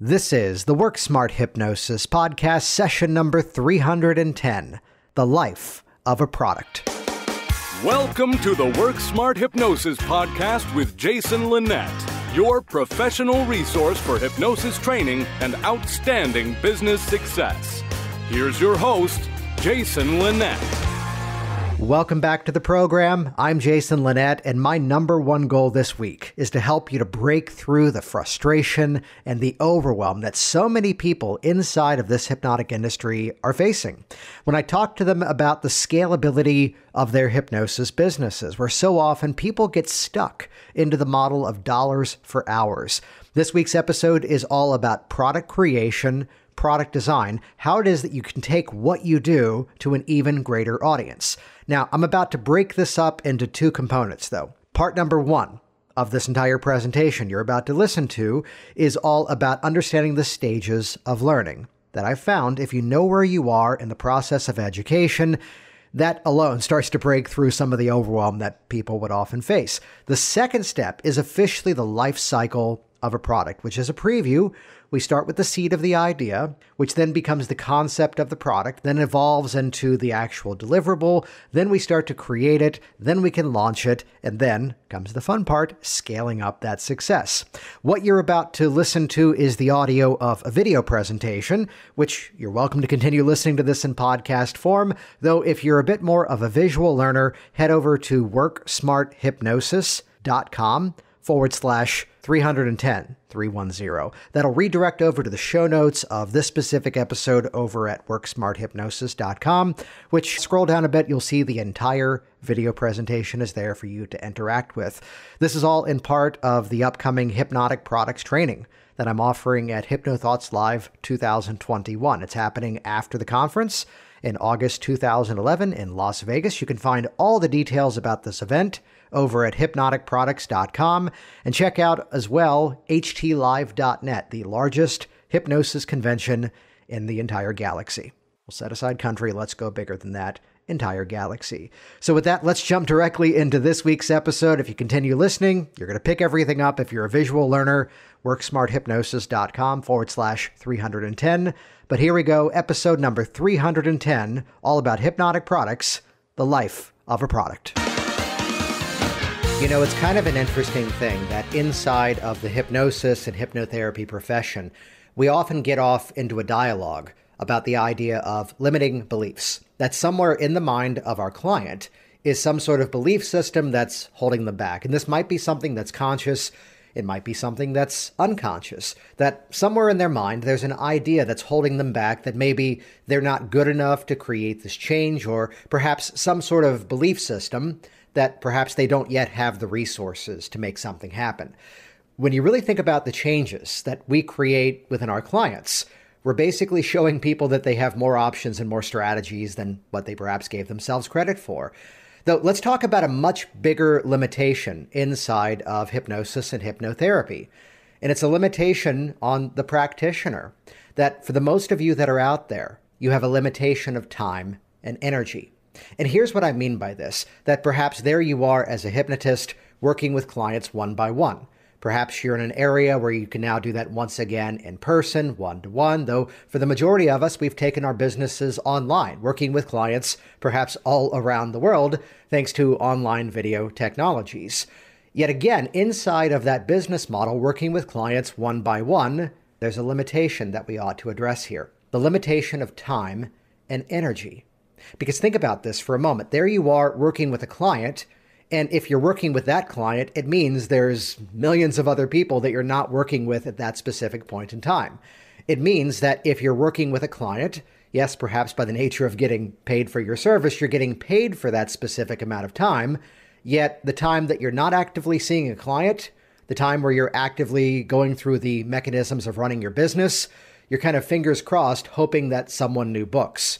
This is the Work Smart Hypnosis Podcast, session number 310 The Life of a Product. Welcome to the Work Smart Hypnosis Podcast with Jason Lynette, your professional resource for hypnosis training and outstanding business success. Here's your host, Jason Lynette. Welcome back to the program. I'm Jason Lynette, and my number one goal this week is to help you to break through the frustration and the overwhelm that so many people inside of this hypnotic industry are facing. When I talk to them about the scalability of their hypnosis businesses, where so often people get stuck into the model of dollars for hours. This week's episode is all about product creation product design, how it is that you can take what you do to an even greater audience. Now, I'm about to break this up into two components, though. Part number one of this entire presentation you're about to listen to is all about understanding the stages of learning that I found if you know where you are in the process of education, that alone starts to break through some of the overwhelm that people would often face. The second step is officially the life cycle of a product, which is a preview. We start with the seed of the idea, which then becomes the concept of the product, then evolves into the actual deliverable. Then we start to create it, then we can launch it, and then comes the fun part scaling up that success. What you're about to listen to is the audio of a video presentation, which you're welcome to continue listening to this in podcast form. Though, if you're a bit more of a visual learner, head over to WorkSmartHypnosis.com forward slash 310 310. That'll redirect over to the show notes of this specific episode over at WorksmartHypnosis.com, which scroll down a bit, you'll see the entire video presentation is there for you to interact with. This is all in part of the upcoming hypnotic products training that I'm offering at HypnoThoughts Live 2021. It's happening after the conference in August 2011 in Las Vegas. You can find all the details about this event over at hypnoticproducts.com and check out as well htlive.net, the largest hypnosis convention in the entire galaxy. We'll set aside country, let's go bigger than that entire galaxy. So, with that, let's jump directly into this week's episode. If you continue listening, you're going to pick everything up. If you're a visual learner, worksmarthypnosis.com forward slash 310. But here we go, episode number 310, all about hypnotic products, the life of a product. You know, it's kind of an interesting thing that inside of the hypnosis and hypnotherapy profession, we often get off into a dialogue about the idea of limiting beliefs. That somewhere in the mind of our client is some sort of belief system that's holding them back. And this might be something that's conscious, it might be something that's unconscious. That somewhere in their mind, there's an idea that's holding them back that maybe they're not good enough to create this change, or perhaps some sort of belief system that perhaps they don't yet have the resources to make something happen. When you really think about the changes that we create within our clients, we're basically showing people that they have more options and more strategies than what they perhaps gave themselves credit for. Though, let's talk about a much bigger limitation inside of hypnosis and hypnotherapy. And it's a limitation on the practitioner that for the most of you that are out there, you have a limitation of time and energy. And here's what I mean by this that perhaps there you are as a hypnotist working with clients one by one. Perhaps you're in an area where you can now do that once again in person, one to one, though for the majority of us, we've taken our businesses online, working with clients perhaps all around the world, thanks to online video technologies. Yet again, inside of that business model, working with clients one by one, there's a limitation that we ought to address here the limitation of time and energy. Because think about this for a moment. There you are working with a client. And if you're working with that client, it means there's millions of other people that you're not working with at that specific point in time. It means that if you're working with a client, yes, perhaps by the nature of getting paid for your service, you're getting paid for that specific amount of time. Yet the time that you're not actively seeing a client, the time where you're actively going through the mechanisms of running your business, you're kind of fingers crossed, hoping that someone new books.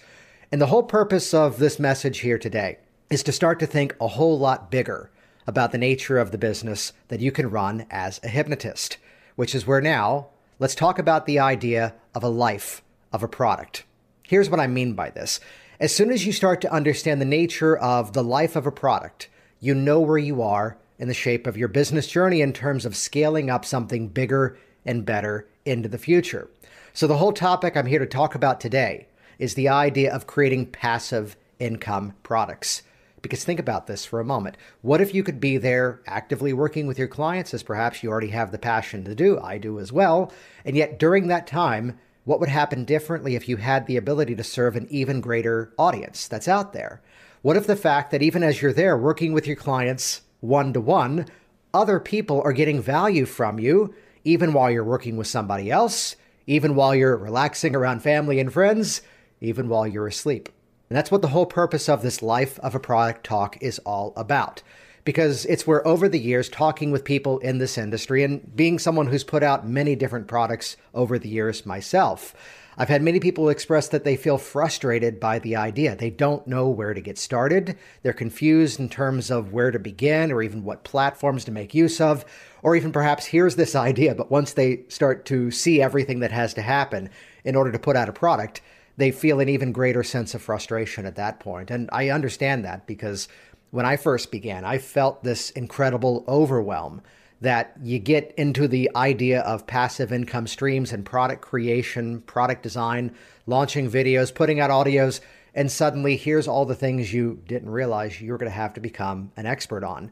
And the whole purpose of this message here today is to start to think a whole lot bigger about the nature of the business that you can run as a hypnotist, which is where now let's talk about the idea of a life of a product. Here's what I mean by this. As soon as you start to understand the nature of the life of a product, you know where you are in the shape of your business journey in terms of scaling up something bigger and better into the future. So, the whole topic I'm here to talk about today is the idea of creating passive income products. Because think about this for a moment. What if you could be there actively working with your clients, as perhaps you already have the passion to do? I do as well. And yet, during that time, what would happen differently if you had the ability to serve an even greater audience that's out there? What if the fact that even as you're there working with your clients one to one, other people are getting value from you, even while you're working with somebody else, even while you're relaxing around family and friends? even while you're asleep. And that's what the whole purpose of this Life of a Product talk is all about. Because it's where over the years, talking with people in this industry and being someone who's put out many different products over the years myself, I've had many people express that they feel frustrated by the idea. They don't know where to get started. They're confused in terms of where to begin or even what platforms to make use of, or even perhaps here's this idea, but once they start to see everything that has to happen in order to put out a product, they feel an even greater sense of frustration at that point. And I understand that because when I first began, I felt this incredible overwhelm that you get into the idea of passive income streams and product creation, product design, launching videos, putting out audios, and suddenly here's all the things you didn't realize you were going to have to become an expert on.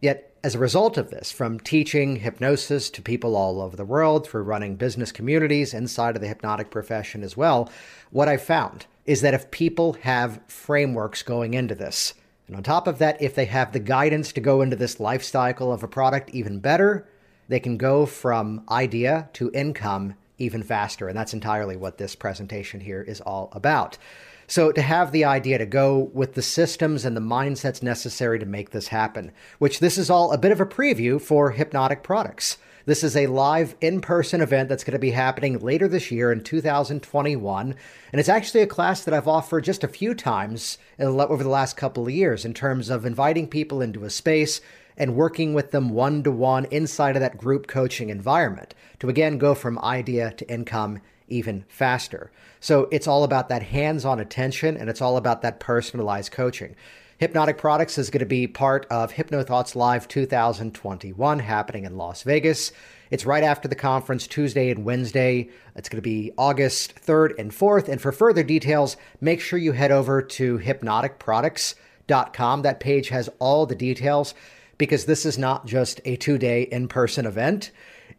Yet as a result of this, from teaching hypnosis to people all over the world, through running business communities inside of the hypnotic profession as well, what I found is that if people have frameworks going into this, and on top of that, if they have the guidance to go into this life cycle of a product even better, they can go from idea to income even faster. And that's entirely what this presentation here is all about. So, to have the idea to go with the systems and the mindsets necessary to make this happen, which this is all a bit of a preview for Hypnotic Products. This is a live in person event that's going to be happening later this year in 2021. And it's actually a class that I've offered just a few times over the last couple of years in terms of inviting people into a space and working with them one to one inside of that group coaching environment to again go from idea to income even faster. So it's all about that hands on attention and it's all about that personalized coaching. Hypnotic Products is going to be part of HypnoThoughts Live 2021 happening in Las Vegas. It's right after the conference, Tuesday and Wednesday. It's going to be August 3rd and 4th. And for further details, make sure you head over to hypnoticproducts.com. That page has all the details because this is not just a two day in person event.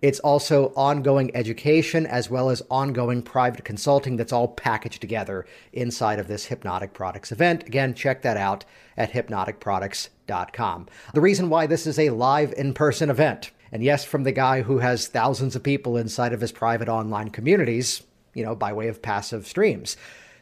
It's also ongoing education as well as ongoing private consulting that's all packaged together inside of this Hypnotic Products event. Again, check that out at hypnoticproducts.com. The reason why this is a live in person event, and yes, from the guy who has thousands of people inside of his private online communities, you know, by way of passive streams.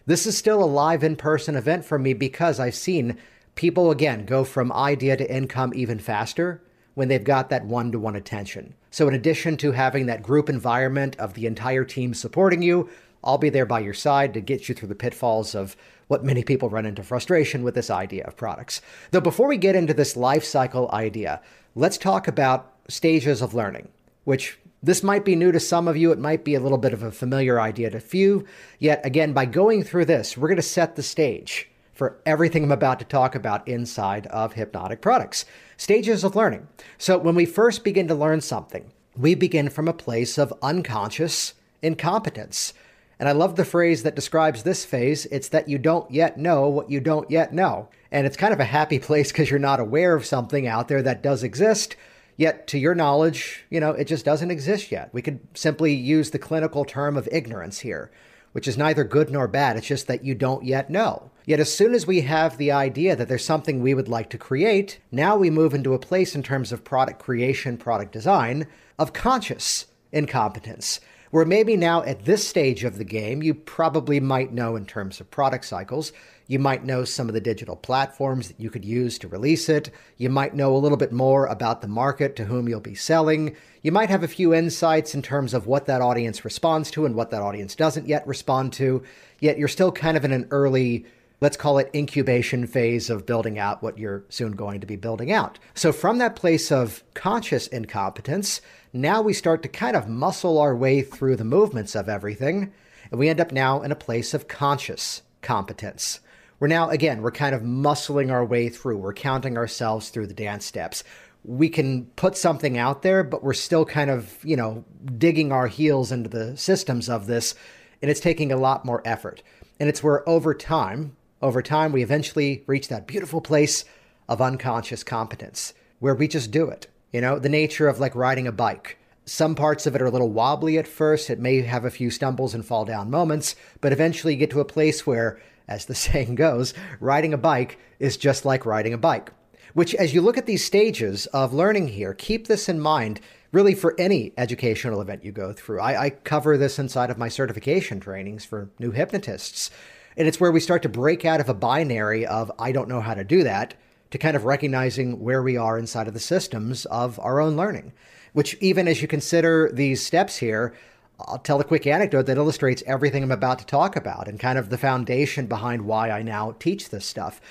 This is still a live in person event for me because I've seen people again go from idea to income even faster when they've got that one to one attention. So, in addition to having that group environment of the entire team supporting you, I'll be there by your side to get you through the pitfalls of what many people run into frustration with this idea of products. Though, before we get into this life cycle idea, let's talk about stages of learning, which this might be new to some of you. It might be a little bit of a familiar idea to few. Yet, again, by going through this, we're going to set the stage for everything I'm about to talk about inside of hypnotic products. Stages of learning. So, when we first begin to learn something, we begin from a place of unconscious incompetence. And I love the phrase that describes this phase it's that you don't yet know what you don't yet know. And it's kind of a happy place because you're not aware of something out there that does exist. Yet, to your knowledge, you know, it just doesn't exist yet. We could simply use the clinical term of ignorance here which is neither good nor bad. It's just that you don't yet know. Yet, as soon as we have the idea that there's something we would like to create, now we move into a place in terms of product creation, product design, of conscious incompetence. Where maybe now at this stage of the game, you probably might know in terms of product cycles, you might know some of the digital platforms that you could use to release it. You might know a little bit more about the market to whom you'll be selling. You might have a few insights in terms of what that audience responds to and what that audience doesn't yet respond to. Yet you're still kind of in an early let's call it incubation phase of building out what you're soon going to be building out. So, from that place of conscious incompetence, now we start to kind of muscle our way through the movements of everything. And we end up now in a place of conscious competence. We're now, again, we're kind of muscling our way through, we're counting ourselves through the dance steps. We can put something out there, but we're still kind of, you know, digging our heels into the systems of this, and it's taking a lot more effort. And it's where over time, over time, we eventually reach that beautiful place of unconscious competence where we just do it. You know, the nature of like riding a bike. Some parts of it are a little wobbly at first. It may have a few stumbles and fall down moments, but eventually you get to a place where as the saying goes, riding a bike is just like riding a bike. Which, as you look at these stages of learning here, keep this in mind really for any educational event you go through. I, I cover this inside of my certification trainings for new hypnotists. And it's where we start to break out of a binary of, I don't know how to do that, to kind of recognizing where we are inside of the systems of our own learning, which, even as you consider these steps here, I'll tell a quick anecdote that illustrates everything I'm about to talk about and kind of the foundation behind why I now teach this stuff.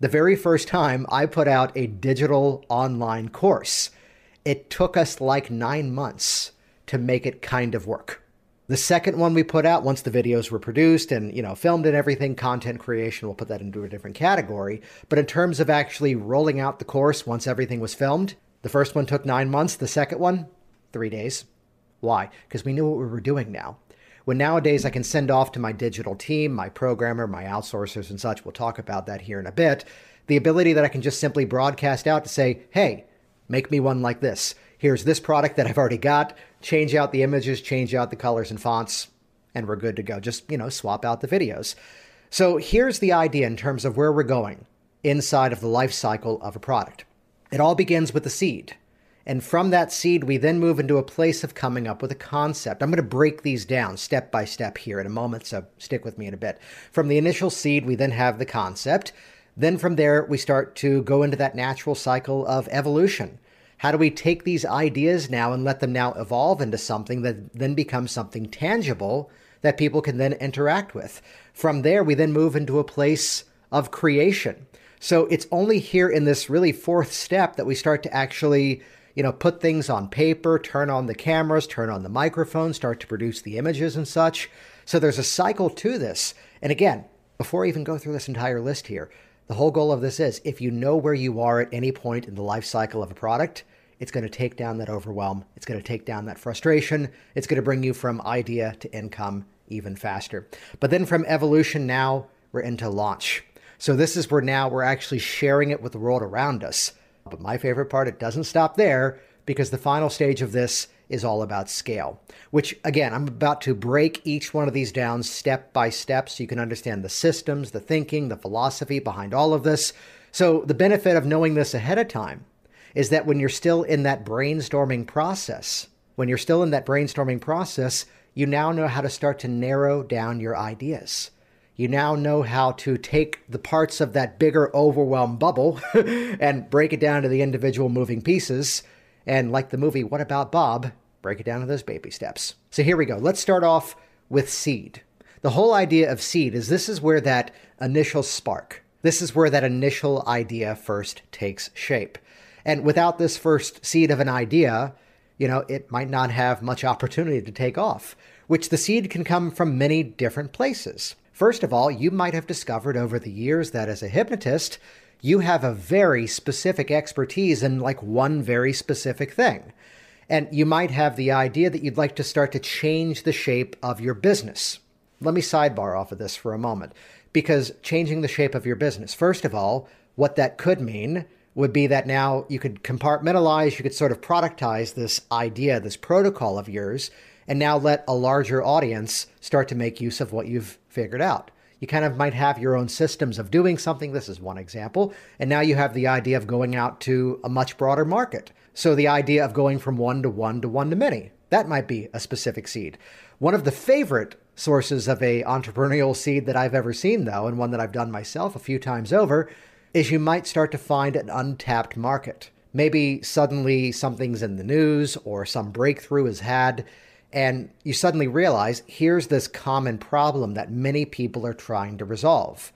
The very first time I put out a digital online course, it took us like nine months to make it kind of work. The second one we put out, once the videos were produced and you know filmed and everything, content creation, we'll put that into a different category. But in terms of actually rolling out the course once everything was filmed, the first one took nine months, the second one, three days. Why? Because we knew what we were doing now. When nowadays I can send off to my digital team, my programmer, my outsourcers, and such, we'll talk about that here in a bit, the ability that I can just simply broadcast out to say, hey, make me one like this. Here's this product that I've already got. Change out the images, change out the colors and fonts, and we're good to go. Just, you know, swap out the videos. So here's the idea in terms of where we're going inside of the life cycle of a product. It all begins with the seed. And from that seed, we then move into a place of coming up with a concept. I'm going to break these down step by step here in a moment, so stick with me in a bit. From the initial seed, we then have the concept. Then from there, we start to go into that natural cycle of evolution. How do we take these ideas now and let them now evolve into something that then becomes something tangible that people can then interact with? From there, we then move into a place of creation. So it's only here in this really fourth step that we start to actually you know, put things on paper, turn on the cameras, turn on the microphone, start to produce the images and such. So there's a cycle to this. And again, before I even go through this entire list here, the whole goal of this is if you know where you are at any point in the life cycle of a product, it's going to take down that overwhelm. It's going to take down that frustration. It's going to bring you from idea to income even faster. But then from evolution, now we're into launch. So this is where now we're actually sharing it with the world around us. But my favorite part, it doesn't stop there because the final stage of this is all about scale, which again, I'm about to break each one of these down step by step so you can understand the systems, the thinking, the philosophy behind all of this. So, the benefit of knowing this ahead of time is that when you're still in that brainstorming process, when you're still in that brainstorming process, you now know how to start to narrow down your ideas you now know how to take the parts of that bigger overwhelm bubble and break it down to the individual moving pieces. And like the movie What About Bob, break it down to those baby steps. So here we go. Let's start off with seed. The whole idea of seed is this is where that initial spark, this is where that initial idea first takes shape. And without this first seed of an idea, you know, it might not have much opportunity to take off, which the seed can come from many different places. First of all, you might have discovered over the years that as a hypnotist, you have a very specific expertise in like one very specific thing. And you might have the idea that you'd like to start to change the shape of your business. Let me sidebar off of this for a moment because changing the shape of your business, first of all, what that could mean would be that now you could compartmentalize, you could sort of productize this idea, this protocol of yours and now let a larger audience start to make use of what you've figured out. You kind of might have your own systems of doing something. This is one example. And now you have the idea of going out to a much broader market. So the idea of going from one to one to one to many, that might be a specific seed. One of the favorite sources of a entrepreneurial seed that I've ever seen though, and one that I've done myself a few times over, is you might start to find an untapped market. Maybe suddenly something's in the news or some breakthrough is had and you suddenly realize here's this common problem that many people are trying to resolve.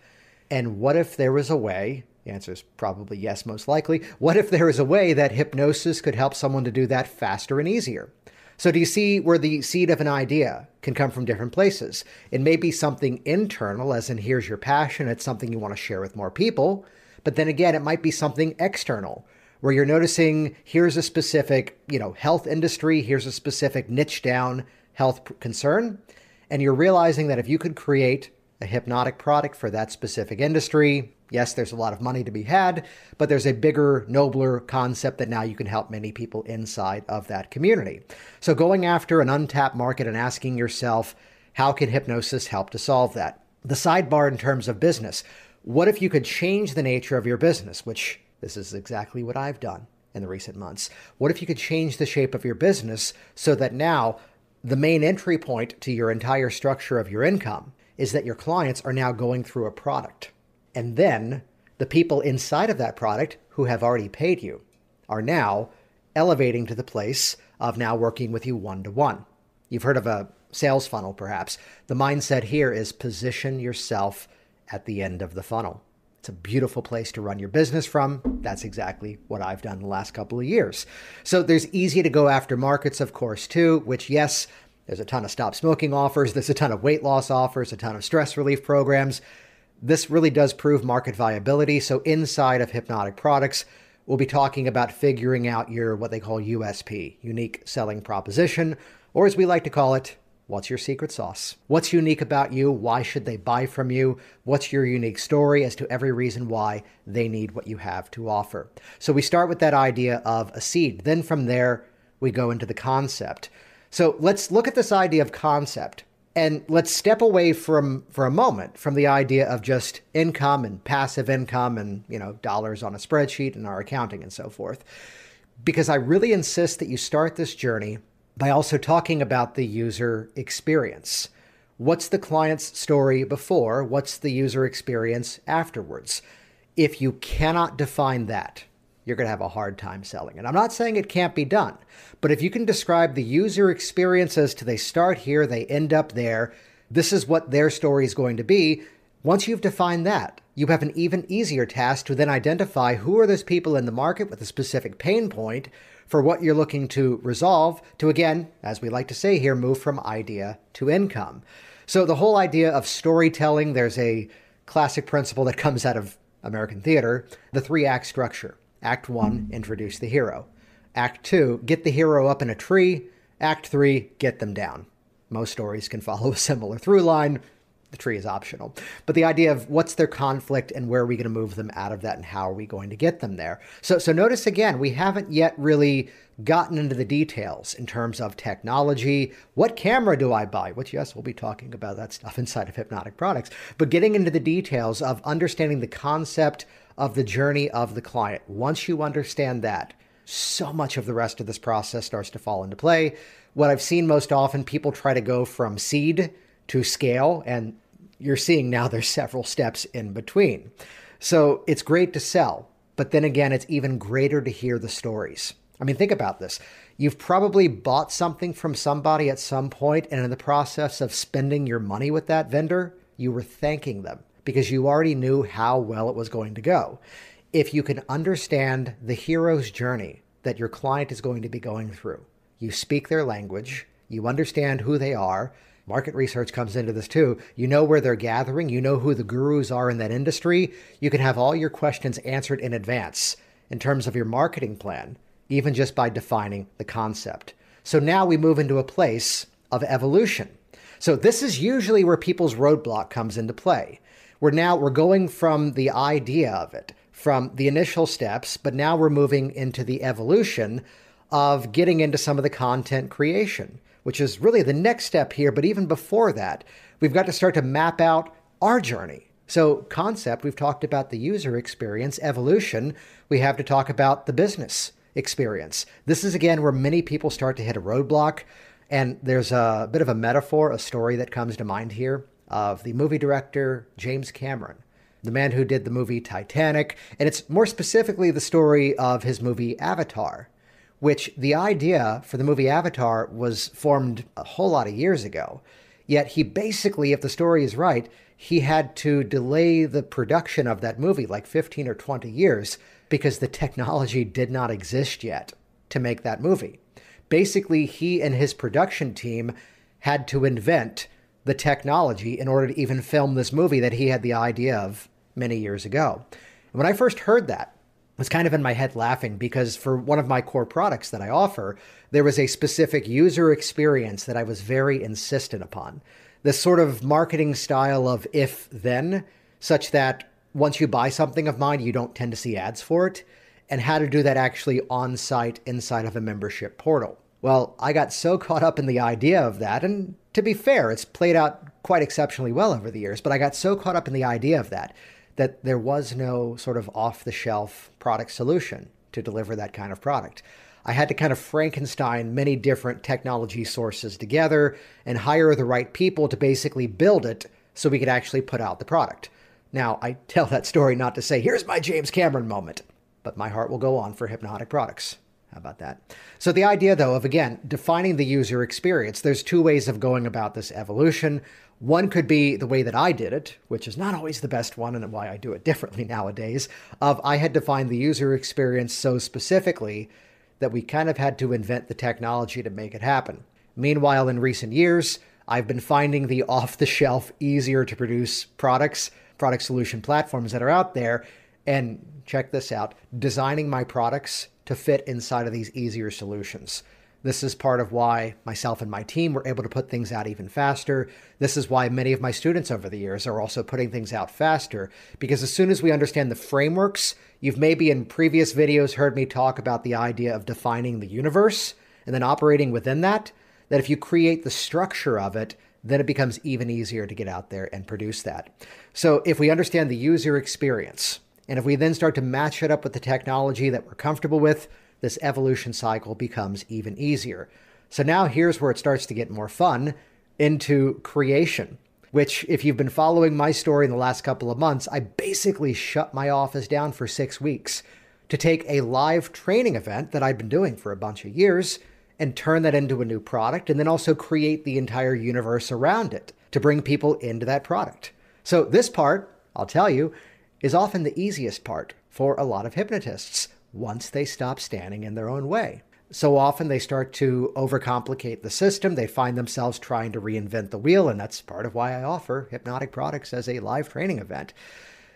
And what if there was a way? The answer is probably yes, most likely. What if there is a way that hypnosis could help someone to do that faster and easier? So, do you see where the seed of an idea can come from different places? It may be something internal, as in here's your passion, it's something you want to share with more people. But then again, it might be something external, where you're noticing here's a specific, you know, health industry, here's a specific niche down health concern, and you're realizing that if you could create a hypnotic product for that specific industry, yes, there's a lot of money to be had, but there's a bigger, nobler concept that now you can help many people inside of that community. So going after an untapped market and asking yourself, how can hypnosis help to solve that? The sidebar in terms of business. What if you could change the nature of your business, which this is exactly what I've done in the recent months. What if you could change the shape of your business so that now the main entry point to your entire structure of your income is that your clients are now going through a product? And then the people inside of that product who have already paid you are now elevating to the place of now working with you one to one. You've heard of a sales funnel, perhaps. The mindset here is position yourself at the end of the funnel. It's a beautiful place to run your business from. That's exactly what I've done the last couple of years. So there's easy to go after markets, of course, too, which, yes, there's a ton of stop smoking offers, there's a ton of weight loss offers, a ton of stress relief programs. This really does prove market viability. So inside of hypnotic products, we'll be talking about figuring out your what they call USP, unique selling proposition, or as we like to call it, What's your secret sauce? What's unique about you? Why should they buy from you? What's your unique story as to every reason why they need what you have to offer? So we start with that idea of a seed. Then from there, we go into the concept. So let's look at this idea of concept and let's step away from for a moment from the idea of just income and passive income and, you know, dollars on a spreadsheet and our accounting and so forth. Because I really insist that you start this journey by also talking about the user experience. What's the client's story before? What's the user experience afterwards? If you cannot define that, you're going to have a hard time selling it. I'm not saying it can't be done, but if you can describe the user experience as to they start here, they end up there, this is what their story is going to be, once you've defined that, you have an even easier task to then identify who are those people in the market with a specific pain point for what you're looking to resolve to, again, as we like to say here, move from idea to income. So the whole idea of storytelling, there's a classic principle that comes out of American theater the three act structure. Act one, introduce the hero. Act two, get the hero up in a tree. Act three, get them down. Most stories can follow a similar through line the tree is optional. But the idea of what's their conflict and where are we going to move them out of that and how are we going to get them there. So so notice again, we haven't yet really gotten into the details in terms of technology. What camera do I buy? Which yes, we'll be talking about that stuff inside of hypnotic products, but getting into the details of understanding the concept of the journey of the client. Once you understand that, so much of the rest of this process starts to fall into play. What I've seen most often, people try to go from seed to scale. And you're seeing now there's several steps in between. So it's great to sell, but then again, it's even greater to hear the stories. I mean, think about this. You've probably bought something from somebody at some point, and in the process of spending your money with that vendor, you were thanking them because you already knew how well it was going to go. If you can understand the hero's journey that your client is going to be going through, you speak their language, you understand who they are, Market research comes into this too. You know where they're gathering, you know who the gurus are in that industry. You can have all your questions answered in advance in terms of your marketing plan, even just by defining the concept. So now we move into a place of evolution. So this is usually where people's roadblock comes into play. We're now we're going from the idea of it, from the initial steps, but now we're moving into the evolution of getting into some of the content creation which is really the next step here. But even before that, we've got to start to map out our journey. So, concept, we've talked about the user experience, evolution, we have to talk about the business experience. This is again where many people start to hit a roadblock. And there's a bit of a metaphor, a story that comes to mind here of the movie director James Cameron, the man who did the movie Titanic. And it's more specifically the story of his movie Avatar which the idea for the movie Avatar was formed a whole lot of years ago. Yet he basically, if the story is right, he had to delay the production of that movie like 15 or 20 years because the technology did not exist yet to make that movie. Basically, he and his production team had to invent the technology in order to even film this movie that he had the idea of many years ago. And when I first heard that, was kind of in my head laughing because for one of my core products that I offer, there was a specific user experience that I was very insistent upon. This sort of marketing style of if then, such that once you buy something of mine, you don't tend to see ads for it, and how to do that actually on site inside of a membership portal. Well, I got so caught up in the idea of that, and to be fair, it's played out quite exceptionally well over the years, but I got so caught up in the idea of that that there was no sort of off the shelf product solution to deliver that kind of product. I had to kind of Frankenstein many different technology sources together and hire the right people to basically build it so we could actually put out the product. Now, I tell that story not to say, here's my James Cameron moment, but my heart will go on for hypnotic products. How about that? So, the idea though of again defining the user experience, there's two ways of going about this evolution. One could be the way that I did it, which is not always the best one and why I do it differently nowadays, of I had to find the user experience so specifically that we kind of had to invent the technology to make it happen. Meanwhile, in recent years, I've been finding the off the shelf, easier to produce products, product solution platforms that are out there. And check this out designing my products to fit inside of these easier solutions. This is part of why myself and my team were able to put things out even faster. This is why many of my students over the years are also putting things out faster, because as soon as we understand the frameworks, you've maybe in previous videos heard me talk about the idea of defining the universe and then operating within that, that if you create the structure of it, then it becomes even easier to get out there and produce that. So if we understand the user experience, and if we then start to match it up with the technology that we're comfortable with, this evolution cycle becomes even easier. So now here's where it starts to get more fun into creation, which, if you've been following my story in the last couple of months, I basically shut my office down for six weeks to take a live training event that I'd been doing for a bunch of years and turn that into a new product and then also create the entire universe around it to bring people into that product. So, this part, I'll tell you, is often the easiest part for a lot of hypnotists once they stop standing in their own way. So often they start to overcomplicate the system. They find themselves trying to reinvent the wheel. And that's part of why I offer hypnotic products as a live training event.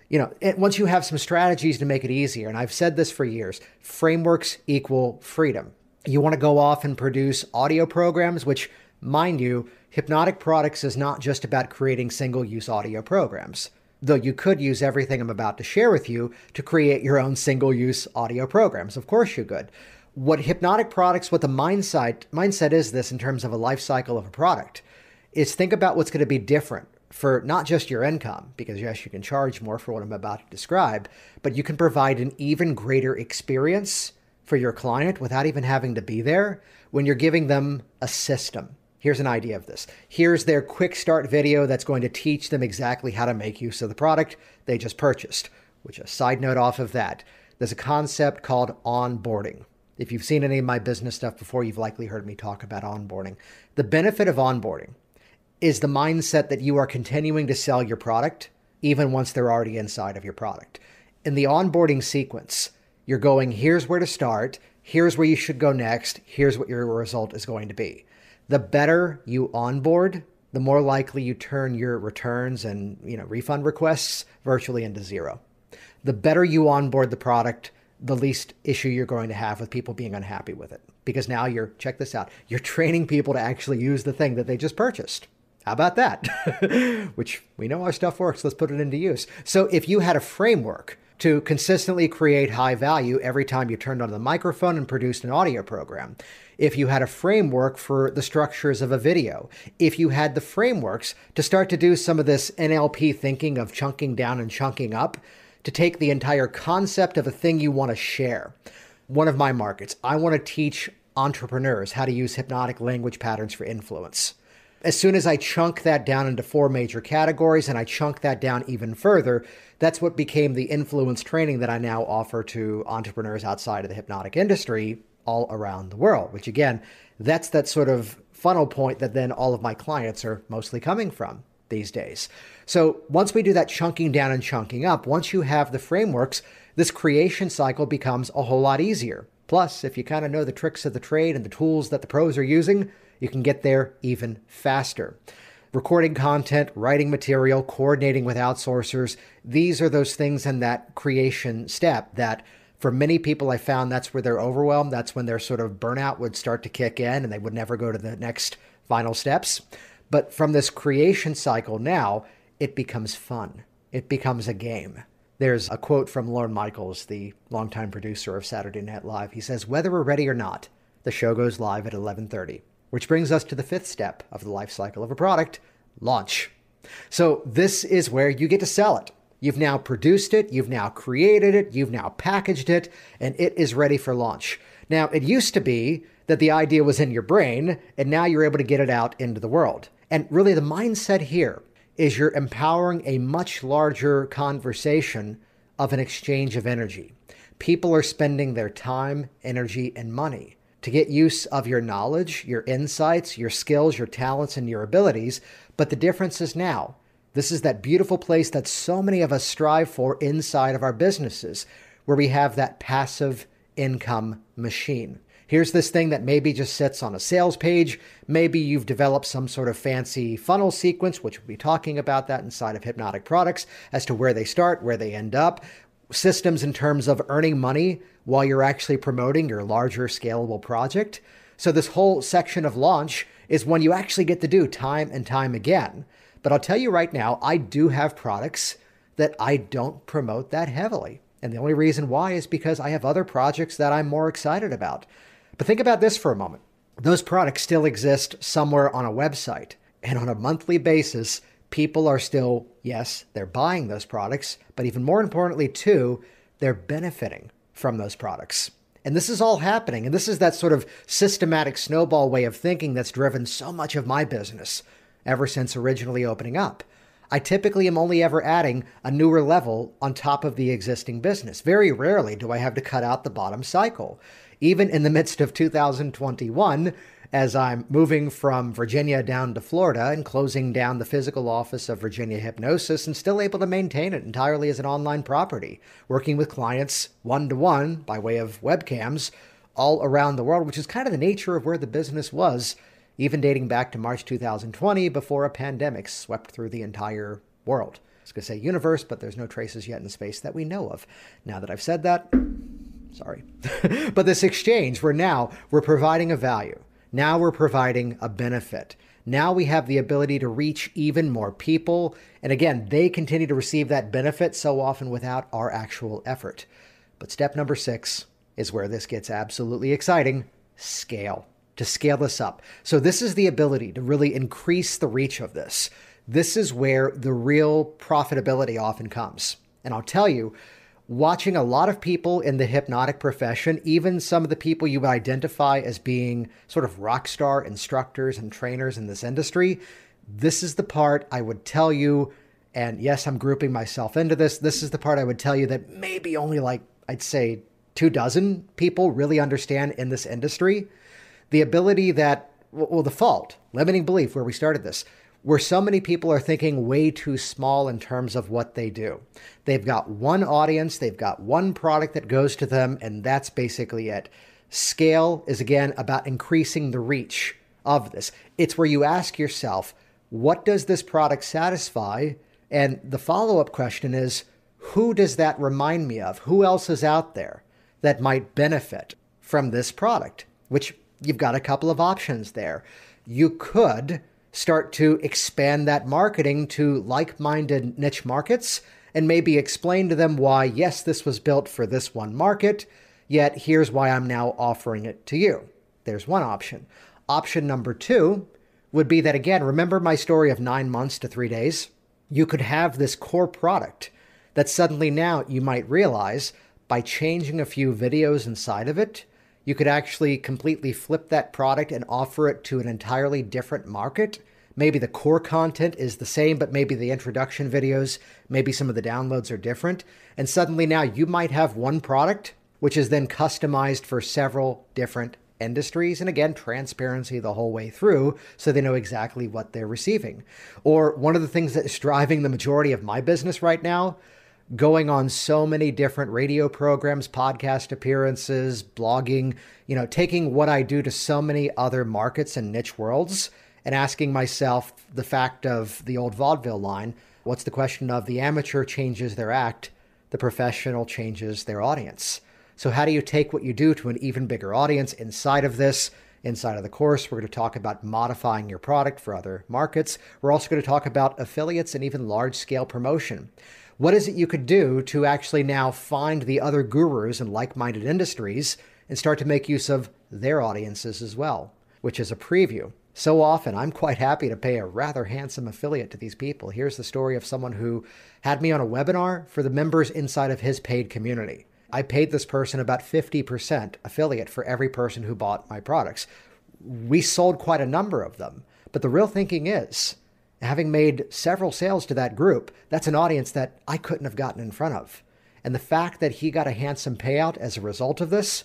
You know, once you have some strategies to make it easier, and I've said this for years frameworks equal freedom. You want to go off and produce audio programs, which, mind you, hypnotic products is not just about creating single use audio programs though you could use everything I'm about to share with you to create your own single use audio programs. Of course, you could. What hypnotic products, what the mindset, mindset is this in terms of a life cycle of a product, is think about what's going to be different for not just your income, because yes, you can charge more for what I'm about to describe, but you can provide an even greater experience for your client without even having to be there when you're giving them a system here's an idea of this. Here's their quick start video that's going to teach them exactly how to make use of the product they just purchased, which a side note off of that, there's a concept called onboarding. If you've seen any of my business stuff before, you've likely heard me talk about onboarding. The benefit of onboarding is the mindset that you are continuing to sell your product even once they're already inside of your product. In the onboarding sequence, you're going, here's where to start, here's where you should go next, here's what your result is going to be the better you onboard, the more likely you turn your returns and you know refund requests virtually into zero. The better you onboard the product, the least issue you're going to have with people being unhappy with it. Because now you're check this out, you're training people to actually use the thing that they just purchased. How about that? Which we know our stuff works, let's put it into use. So if you had a framework to consistently create high value every time you turned on the microphone and produced an audio program. If you had a framework for the structures of a video, if you had the frameworks to start to do some of this NLP thinking of chunking down and chunking up, to take the entire concept of a thing you want to share. One of my markets, I want to teach entrepreneurs how to use hypnotic language patterns for influence as soon as I chunk that down into four major categories and I chunk that down even further, that's what became the influence training that I now offer to entrepreneurs outside of the hypnotic industry all around the world, which again, that's that sort of funnel point that then all of my clients are mostly coming from these days. So once we do that chunking down and chunking up, once you have the frameworks, this creation cycle becomes a whole lot easier. Plus, if you kind of know the tricks of the trade and the tools that the pros are using, you can get there even faster. Recording content, writing material, coordinating with outsourcers, these are those things in that creation step that for many people, I found that's where they're overwhelmed. That's when their sort of burnout would start to kick in and they would never go to the next final steps. But from this creation cycle now, it becomes fun. It becomes a game. There's a quote from Lorne Michaels, the longtime producer of Saturday Night Live. He says, "Whether we're ready or not, the show goes live at 11:30. Which brings us to the fifth step of the life cycle of a product launch. So, this is where you get to sell it. You've now produced it, you've now created it, you've now packaged it, and it is ready for launch. Now, it used to be that the idea was in your brain, and now you're able to get it out into the world. And really, the mindset here is you're empowering a much larger conversation of an exchange of energy. People are spending their time, energy, and money to get use of your knowledge, your insights, your skills, your talents, and your abilities. But the difference is now. This is that beautiful place that so many of us strive for inside of our businesses, where we have that passive income machine. Here's this thing that maybe just sits on a sales page. Maybe you've developed some sort of fancy funnel sequence, which we'll be talking about that inside of hypnotic products as to where they start, where they end up, systems in terms of earning money while you're actually promoting your larger scalable project. So, this whole section of launch is one you actually get to do time and time again. But I'll tell you right now, I do have products that I don't promote that heavily. And the only reason why is because I have other projects that I'm more excited about. But think about this for a moment those products still exist somewhere on a website. And on a monthly basis, people are still, yes, they're buying those products, but even more importantly, too, they're benefiting from those products. And this is all happening. And this is that sort of systematic snowball way of thinking that's driven so much of my business ever since originally opening up. I typically am only ever adding a newer level on top of the existing business. Very rarely do I have to cut out the bottom cycle. Even in the midst of 2021, as I'm moving from Virginia down to Florida and closing down the physical office of Virginia Hypnosis and still able to maintain it entirely as an online property, working with clients one to one by way of webcams all around the world, which is kind of the nature of where the business was, even dating back to March 2020 before a pandemic swept through the entire world. I was going to say universe, but there's no traces yet in space that we know of. Now that I've said that, sorry. but this exchange, we're now, we're providing a value. Now we're providing a benefit. Now we have the ability to reach even more people. And again, they continue to receive that benefit so often without our actual effort. But step number six is where this gets absolutely exciting scale, to scale this up. So, this is the ability to really increase the reach of this. This is where the real profitability often comes. And I'll tell you, watching a lot of people in the hypnotic profession, even some of the people you would identify as being sort of rock star instructors and trainers in this industry, this is the part I would tell you. And yes, I'm grouping myself into this. This is the part I would tell you that maybe only like, I'd say, two dozen people really understand in this industry. The ability that, well, the fault, limiting belief, where we started this, where so many people are thinking way too small in terms of what they do. They've got one audience, they've got one product that goes to them, and that's basically it. Scale is again about increasing the reach of this. It's where you ask yourself, what does this product satisfy? And the follow up question is, who does that remind me of? Who else is out there that might benefit from this product? Which you've got a couple of options there. You could start to expand that marketing to like minded niche markets and maybe explain to them why, yes, this was built for this one market, yet here's why I'm now offering it to you. There's one option. Option number two would be that, again, remember my story of nine months to three days? You could have this core product that suddenly now you might realize by changing a few videos inside of it you could actually completely flip that product and offer it to an entirely different market. Maybe the core content is the same, but maybe the introduction videos, maybe some of the downloads are different. And suddenly now you might have one product, which is then customized for several different industries. And again, transparency the whole way through so they know exactly what they're receiving. Or one of the things that is driving the majority of my business right now going on so many different radio programs, podcast appearances, blogging, you know, taking what I do to so many other markets and niche worlds and asking myself the fact of the old vaudeville line what's the question of the amateur changes their act, the professional changes their audience. So, how do you take what you do to an even bigger audience inside of this? Inside of the course, we're going to talk about modifying your product for other markets. We're also going to talk about affiliates and even large scale promotion what is it you could do to actually now find the other gurus in like minded industries and start to make use of their audiences as well, which is a preview. So often, I'm quite happy to pay a rather handsome affiliate to these people. Here's the story of someone who had me on a webinar for the members inside of his paid community. I paid this person about 50% affiliate for every person who bought my products. We sold quite a number of them. But the real thinking is having made several sales to that group, that's an audience that I couldn't have gotten in front of. And the fact that he got a handsome payout as a result of this,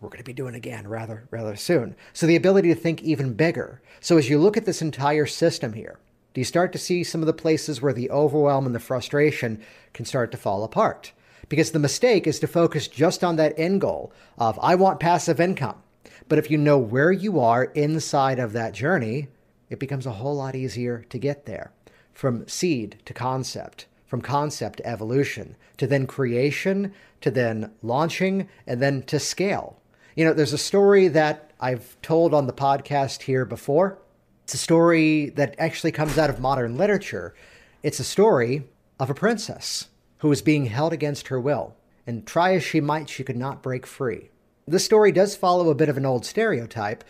we're going to be doing again rather rather soon. So the ability to think even bigger. So as you look at this entire system here, do you start to see some of the places where the overwhelm and the frustration can start to fall apart? Because the mistake is to focus just on that end goal of I want passive income. But if you know where you are inside of that journey, it becomes a whole lot easier to get there. From seed to concept, from concept to evolution, to then creation, to then launching, and then to scale. You know, there's a story that I've told on the podcast here before. It's a story that actually comes out of modern literature. It's a story of a princess who was being held against her will, and try as she might, she could not break free. This story does follow a bit of an old stereotype,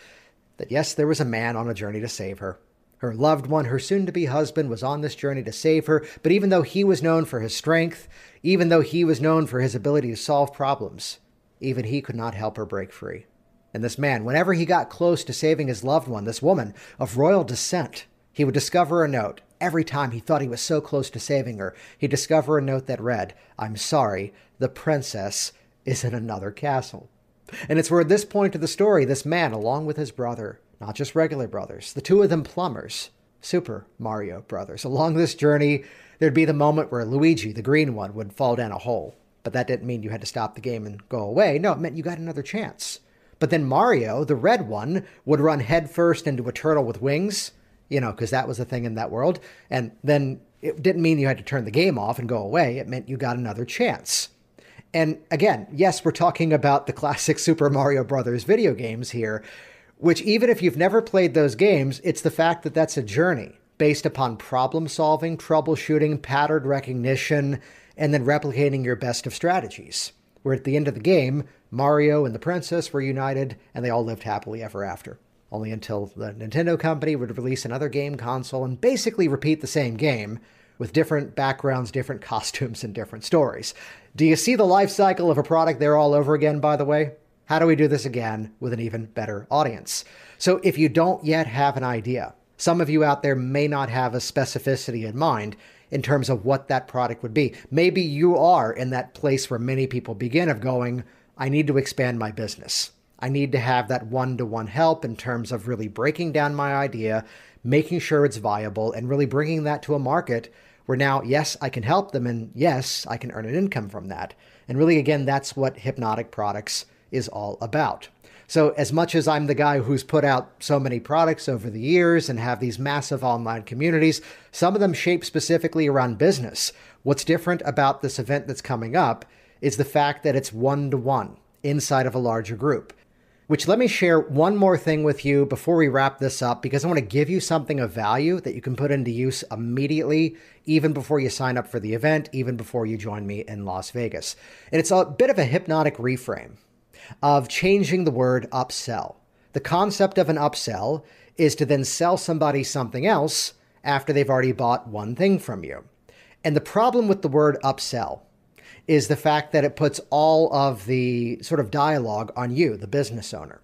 that yes, there was a man on a journey to save her. Her loved one, her soon to be husband, was on this journey to save her, but even though he was known for his strength, even though he was known for his ability to solve problems, even he could not help her break free. And this man, whenever he got close to saving his loved one, this woman of royal descent, he would discover a note. Every time he thought he was so close to saving her, he'd discover a note that read, I'm sorry, the princess is in another castle. And it's where at this point of the story, this man, along with his brother, not just regular brothers, the two of them plumbers, Super Mario Brothers, along this journey, there'd be the moment where Luigi, the green one, would fall down a hole. But that didn't mean you had to stop the game and go away. No, it meant you got another chance. But then Mario, the red one, would run headfirst into a turtle with wings, you know, because that was the thing in that world. And then it didn't mean you had to turn the game off and go away. It meant you got another chance. And again, yes, we're talking about the classic Super Mario Brothers video games here, which even if you've never played those games, it's the fact that that's a journey based upon problem solving, troubleshooting, pattern recognition, and then replicating your best of strategies. Where at the end of the game, Mario and the princess were united and they all lived happily ever after. Only until the Nintendo company would release another game console and basically repeat the same game with different backgrounds, different costumes, and different stories. Do you see the life cycle of a product there all over again, by the way? How do we do this again with an even better audience? So, if you don't yet have an idea, some of you out there may not have a specificity in mind in terms of what that product would be. Maybe you are in that place where many people begin of going, I need to expand my business. I need to have that one to one help in terms of really breaking down my idea, making sure it's viable, and really bringing that to a market where now, yes, I can help them and yes, I can earn an income from that. And really, again, that's what hypnotic products is all about. So, as much as I'm the guy who's put out so many products over the years and have these massive online communities, some of them shaped specifically around business. What's different about this event that's coming up is the fact that it's one to one inside of a larger group which let me share one more thing with you before we wrap this up because I want to give you something of value that you can put into use immediately, even before you sign up for the event, even before you join me in Las Vegas. And it's a bit of a hypnotic reframe of changing the word upsell. The concept of an upsell is to then sell somebody something else after they've already bought one thing from you. And the problem with the word upsell is the fact that it puts all of the sort of dialogue on you, the business owner.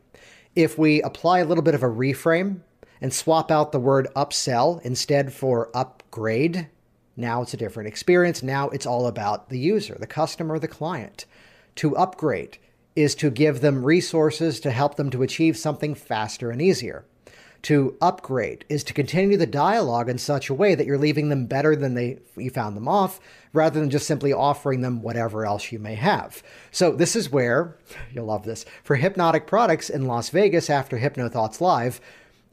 If we apply a little bit of a reframe and swap out the word upsell instead for upgrade, now it's a different experience. Now it's all about the user, the customer, the client. To upgrade is to give them resources to help them to achieve something faster and easier to upgrade is to continue the dialogue in such a way that you're leaving them better than they you found them off rather than just simply offering them whatever else you may have. So this is where you'll love this. For hypnotic products in Las Vegas after Hypno Thoughts Live,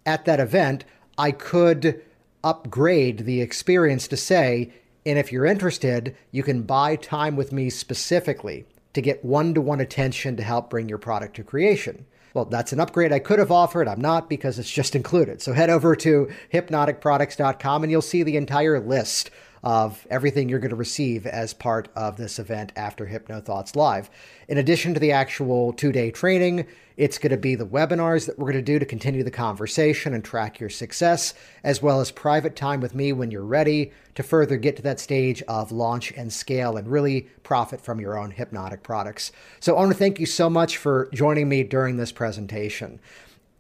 at that event, I could upgrade the experience to say, and if you're interested, you can buy time with me specifically to get one to one attention to help bring your product to creation well, that's an upgrade I could have offered. I'm not because it's just included. So head over to hypnoticproducts.com and you'll see the entire list of everything you're going to receive as part of this event after Hypno Thoughts Live. In addition to the actual two day training, it's going to be the webinars that we're going to do to continue the conversation and track your success, as well as private time with me when you're ready to further get to that stage of launch and scale and really profit from your own hypnotic products. So, I want to thank you so much for joining me during this presentation.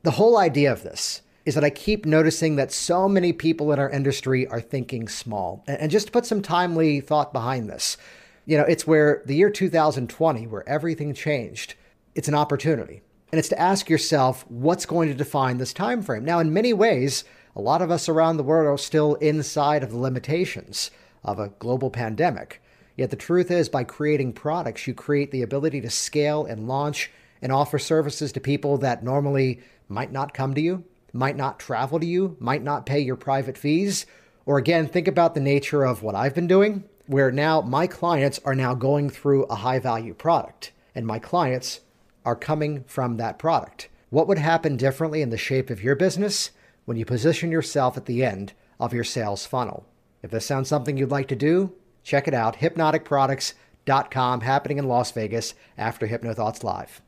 The whole idea of this is that I keep noticing that so many people in our industry are thinking small. And just to put some timely thought behind this, you know, it's where the year 2020, where everything changed, it's an opportunity. And it's to ask yourself what's going to define this time frame. Now, in many ways, a lot of us around the world are still inside of the limitations of a global pandemic. Yet the truth is, by creating products, you create the ability to scale and launch and offer services to people that normally might not come to you, might not travel to you, might not pay your private fees. Or again, think about the nature of what I've been doing, where now my clients are now going through a high value product and my clients are coming from that product. What would happen differently in the shape of your business when you position yourself at the end of your sales funnel? If this sounds something you'd like to do, check it out hypnoticproducts.com happening in Las Vegas after Hypno Thoughts Live.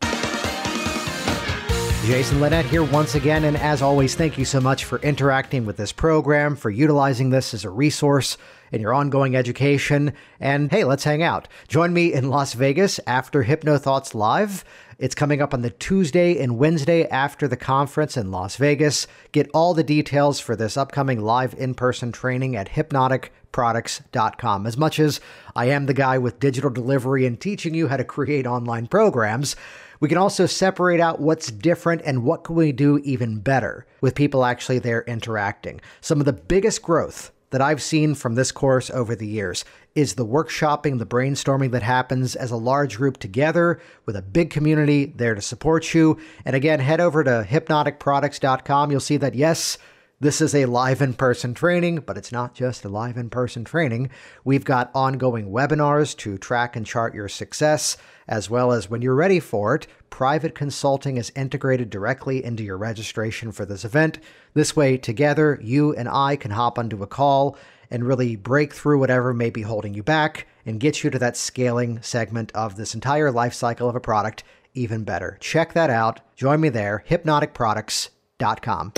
Jason Lynette here once again, and as always, thank you so much for interacting with this program, for utilizing this as a resource in your ongoing education, and hey, let's hang out. Join me in Las Vegas after Hypno Thoughts Live. It's coming up on the Tuesday and Wednesday after the conference in Las Vegas. Get all the details for this upcoming live in person training at hypnoticproducts.com. As much as I am the guy with digital delivery and teaching you how to create online programs, we can also separate out what's different and what can we do even better with people actually there interacting. Some of the biggest growth that I've seen from this course over the years is the workshopping, the brainstorming that happens as a large group together with a big community there to support you. And again, head over to hypnoticproducts.com. You'll see that, yes, this is a live in person training, but it's not just a live in person training. We've got ongoing webinars to track and chart your success, as well as when you're ready for it, private consulting is integrated directly into your registration for this event. This way, together, you and I can hop onto a call and really break through whatever may be holding you back and get you to that scaling segment of this entire life cycle of a product even better. Check that out. Join me there, hypnoticproducts.com.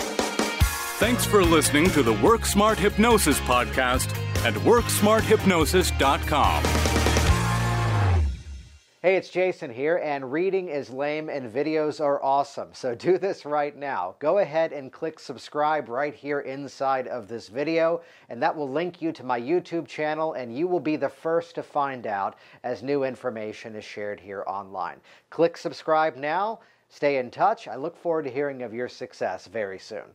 Thanks for listening to the Work Smart Hypnosis podcast at WorkSmartHypnosis.com. Hey, it's Jason here, and reading is lame and videos are awesome. So do this right now. Go ahead and click subscribe right here inside of this video, and that will link you to my YouTube channel, and you will be the first to find out as new information is shared here online. Click subscribe now. Stay in touch. I look forward to hearing of your success very soon.